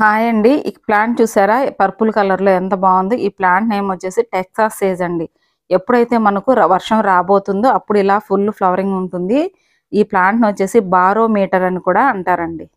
hi అండి ఈ plant చూసారా పర్పుల్ కలర్లో ఎంత బాగుంది ఈ ప్లాంట్ నేమ్ వచ్చేసి టెక్సాస్ సేజ్ అండి ఎప్పుడైతే మనకు వర్షం రాబోతుందో అప్పుడు ఇలా ఫుల్ ఫ్లవరింగ్ ఉంటుంది ఈ ప్లాంట్ని వచ్చేసి బారోమీటర్ అని కూడా అంటారండి